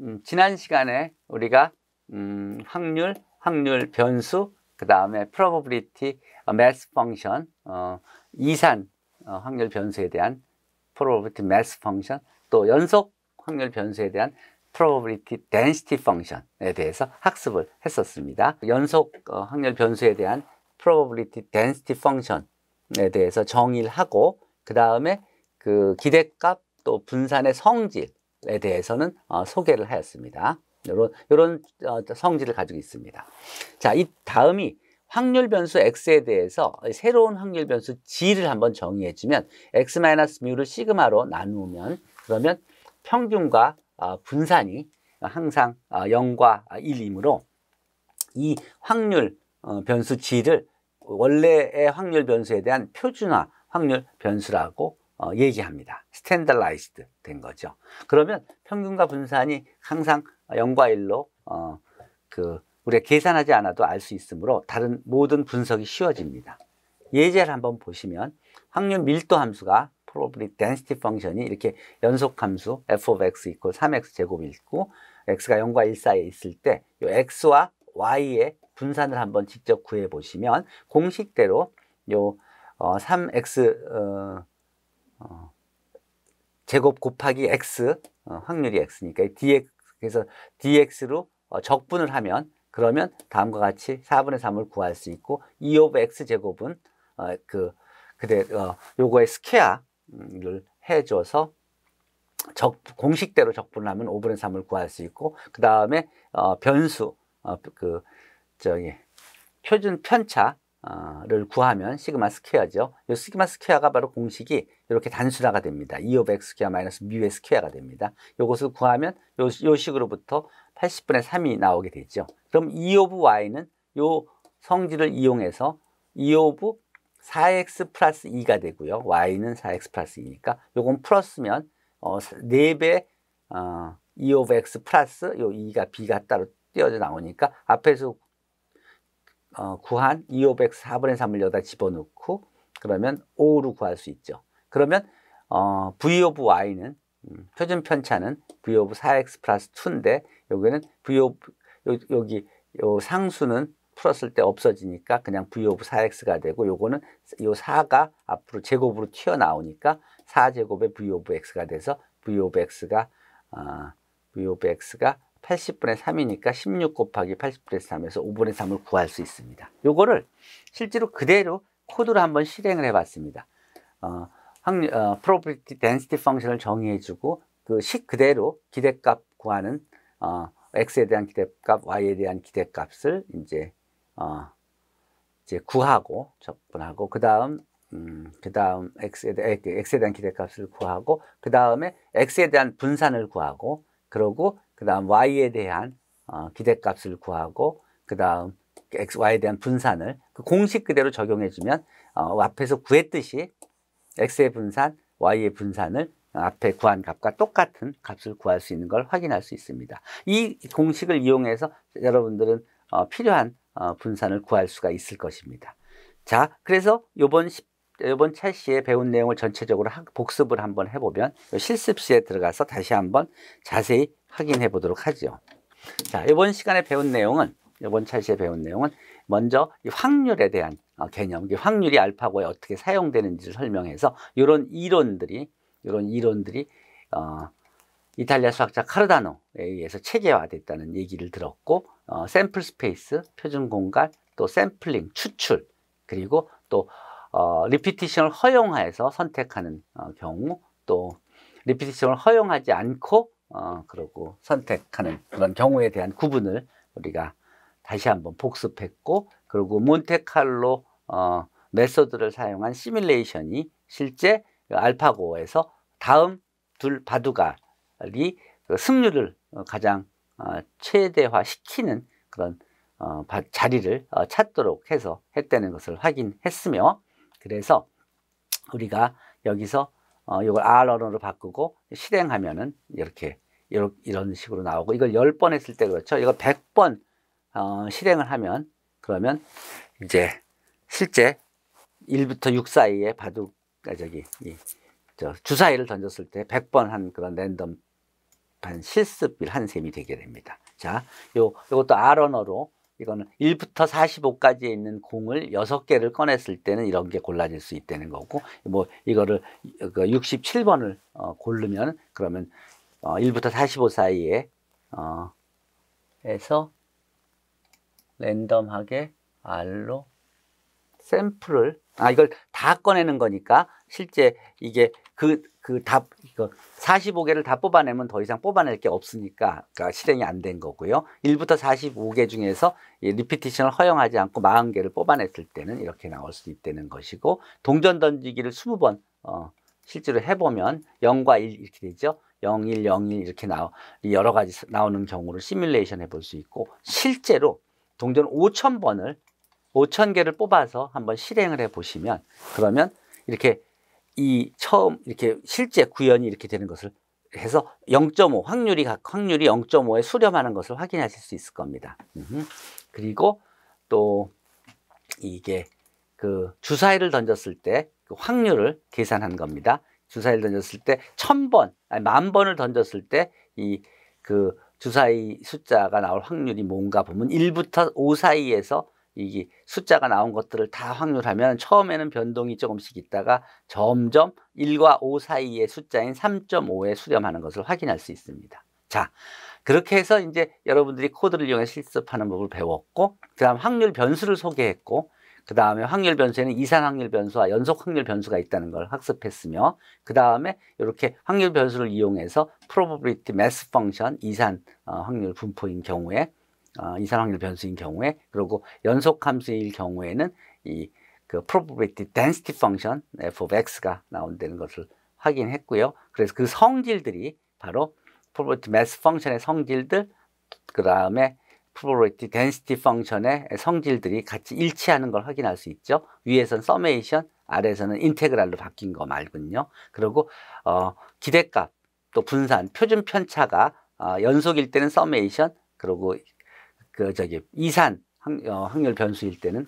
음, 지난 시간에 우리가 음, 확률, 확률 변수, 그 다음에 probability, mass function, 어, 이산 어, 확률 변수에 대한 probability mass function, 또 연속 확률 변수에 대한 probability density function에 대해서 학습을 했었습니다. 연속 어, 확률 변수에 대한 probability density function에 대해서 정의를 하고 그 다음에 그 기대값 또 분산의 성질 에 대해서는 어, 소개를 하였습니다. 이런 이런 어, 성질을 가지고 있습니다. 자, 이 다음이 확률 변수 x에 대해서 새로운 확률 변수 g를 한번 정의해 주면 x 마이너스 뮤를 시그마로 나누면 그러면 평균과 어, 분산이 항상 어, 0과 1이므로 이 확률 어, 변수 g를 원래의 확률 변수에 대한 표준화 확률 변수라고 어, 얘기합니다. 스탠달라이즈드 된 거죠. 그러면 평균과 분산이 항상 0과1로 어, 그 우리가 계산하지 않아도 알 수 있으므로 다른 모든 분석이 쉬워집니다. 예제를 한번 보시면 확률 밀도 함수가 probability density 펑션이 이렇게 연속 함수 f of x equal 3x 제곱 이 있고 x가 0과 1 사이에 있을 때이 x와 y의 분산을 한번 직접 구해 보시면 공식대로 요 어, 3x 어, 어, 제곱 곱하기 x 어, 확률이 x니까 dx 그래서 dx로 어, 적분을 하면 그러면 다음과 같이 4분의 3을 구할 수 있고 2 e 오브 x 제곱은 어, 그 그대 어, 요거의 스퀘어를 해줘서 적, 공식대로 적분하면 5분의 3을 구할 수 있고 그 다음에 어, 변수 어, 그 저기 표준 편차를 구하면 시그마 스퀘어죠. 요 시그마 스퀘어가 바로 공식이 이렇게 단순화가 됩니다. 2 오브 스 퀘어 마이너스 뮤스 퀘어가 됩니다. 이것을 구하면 요, 요 식으로부터 80분의 3이 나오게 되죠. 그럼 2 e 오브 y는 요 성질을 이용해서 2 오브 4x 플러스 2가 되고요. y는 4x 플러스 2니까 요건 플러스면 어, 4배 어, 2 e 오브 x 플러스 요 2가 b가 따로 띄어져 나오니까 앞에서 어, 구한 2 e 오브 x 4분의 3을 여기다 집어넣고 그러면 5로 구할 수 있죠. 그러면 어, V of Y는 음, 표준 편차는 V of 4X 플러스 2인데 여기는 V 오브 요, 여기 요 상수는 풀었을 때 없어지니까 그냥 V of 4X가 되고 요거는 요 4가 앞으로 제곱으로 튀어나오니까 4제곱의 V of X가 돼서 V of X가 아, V 오브 X가 80분의 3이니까 16 곱하기 80분의 3에서 5분의 3을 구할 수 있습니다. 요거를 실제로 그대로 코드로 한번 실행을 해봤습니다. 어, 확률, 어, p r o b a b t y density function을 정의해주고 그 식 그대로 기대값 구하는 어, x에 대한 기대값, y에 대한 기대값을 이제 어, 이제 구하고 접근하고 그 다음 음, 그 다음 x에, 대, x에 대한 기대값을 구하고 그 다음에 x에 대한 분산을 구하고 그러고 그 다음 y에 대한 어, 기대값을 구하고 그 다음 xy에 대한 분산을 그 공식 그대로 적용해주면 어, 앞에서 구했듯이 X의 분산, Y의 분산을 앞에 구한 값과 똑같은 값을 구할 수 있는 걸 확인할 수 있습니다. 이 공식을 이용해서 여러분들은 어, 필요한 어, 분산을 구할 수가 있을 것입니다. 자, 그래서 요번 1번 첼시에 배운 내용을 전체적으로 하, 복습을 한번 해보면 실습시에 들어가서 다시 한번 자세히 확인해 보도록 하죠. 자, 이번 시간에 배운 내용은 이번 첼시에 배운 내용은 먼저 이 확률에 대한 어, 개념, 이 확률이 알파고에 어떻게 사용되는지를 설명해서 이런 이론들이 이런 이론들이 어, 이탈리아 수학자 카르다노에 의해서 체계화됐다는 얘기를 들었고 어, 샘플 스페이스, 표준 공간, 또 샘플링, 추출 그리고 또 어, 리피티션을 허용하여서 선택하는 어, 경우 또 리피티션을 허용하지 않고 어, 그러고 선택하는 그런 경우에 대한 구분을 우리가 다시 한번 복습했고 그리고 몬테칼로 어, 메소드를 사용한 시뮬레이션이 실제 그 알파고에서 다음 둘 바둑알이 그 승률을 어, 가장 어, 최대화시키는 그런 어, 자리를 어, 찾도록 해서 했다는 것을 확인했으며 그래서 우리가 여기서 어, 이걸 R 언어로 바꾸고 실행하면은 이렇게 이런 식으로 나오고 이걸 열 번 했을 때 그렇죠. 이거 백번 어, 실행을 하면 그러면 이제 실제 1부터 6 사이에 바둑 아, 저기 이, 저 주사위를 던졌을 때 100번 한 그런 랜덤 한 실습일 한 셈이 되게 됩니다. 자, 요 요것도 R 언어로 이거는 1부터 45까지에 있는 공을 6개를 꺼냈을 때는 이런 게 골라질 수 있다는 거고 뭐 이거를 67번을 그 어, 고르면 그러면 어, 1부터 45 사이에 어, 에서 랜덤하게 R로 샘플을 아 이걸 다 꺼내는 거니까 실제 이게 그 그 답 이거 45개를 다 뽑아내면 더 이상 뽑아낼 게 없으니까 그러니까 실행이 안 된 거고요. 1부터 45개 중에서 이 리피티션을 허용하지 않고 40개를 뽑아냈을 때는 이렇게 나올 수 있다는 것이고 동전 던지기를 20번 어 실제로 해보면 0과 1 이렇게 되죠. 0, 1, 0, 1 이렇게 나오 여러 가지 나오는 경우를 시뮬레이션 해볼 수 있고 실제로 동전 5,000번을 5,000개를 뽑아서 한번 실행을 해 보시면 그러면 이렇게 이 처음 이렇게 실제 구현이 이렇게 되는 것을 해서 0.5 확률이 확률이 0.5에 수렴하는 것을 확인하실 수 있을 겁니다. 그리고 또 이게 그 주사위를 던졌을 때 그 확률을 계산한 겁니다. 주사위를 던졌을 때 1000번, 아니 만 번을 던졌을 때이그 두 사이 숫자가 나올 확률이 뭔가 보면 1부터 5 사이에서 이게 숫자가 나온 것들을 다 확률하면 처음에는 변동이 조금씩 있다가 점점 1과 5 사이의 숫자인 3.5에 수렴하는 것을 확인할 수 있습니다. 자, 그렇게 해서 이제 여러분들이 코드를 이용해 실습하는 법을 배웠고, 그 다음 확률 변수를 소개했고, 그 다음에 확률 변수에는 이산 확률 변수와 연속 확률 변수가 있다는 걸 학습했으며 그 다음에 이렇게 확률 변수를 이용해서 probability mass function 이산 어, 확률 분포인 경우에 어, 이산 확률 변수인 경우에 그리고 연속 함수일 경우에는 이그 probability density function 네, f of x가 나온다는 것을 확인했고요. 그래서 그 성질들이 바로 probability mass function의 성질들 그 다음에 프로 o b a b i l 펑션의 성질들이 같이 일치하는 걸 확인할 수 있죠. 위에선 s u m m a 아래에서는 인테그랄로 바뀐 거 말군요. 그리고 어, 기대값, 또 분산, 표준 편차가 어, 연속일 때는 s 메이션 그리고 그 저기 이산 확, 어, 확률 변수일 때는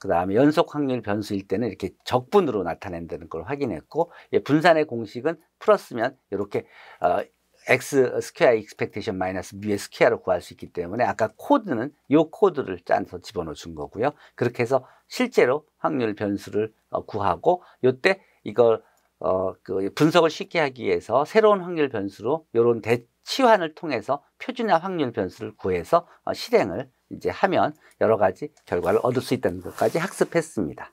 그 다음에 연속 확률 변수일 때는 이렇게 적분으로 나타낸다는 걸 확인했고 예, 분산의 공식은 풀었으면 이렇게 어, x 스퀘어 익스펙테이션 마이너스 미의 스퀘어를 구할 수 있기 때문에 아까 코드는 요 코드를 짜서 집어넣어 준 거고요. 그렇게 해서 실제로 확률 변수를 어, 구하고 요때 이걸 어, 그 분석을 쉽게 하기 위해서 새로운 확률 변수로 요런 대치환을 통해서 표준화 확률 변수를 구해서 어, 실행을 이제 하면 여러 가지 결과를 얻을 수 있다는 것까지 학습했습니다.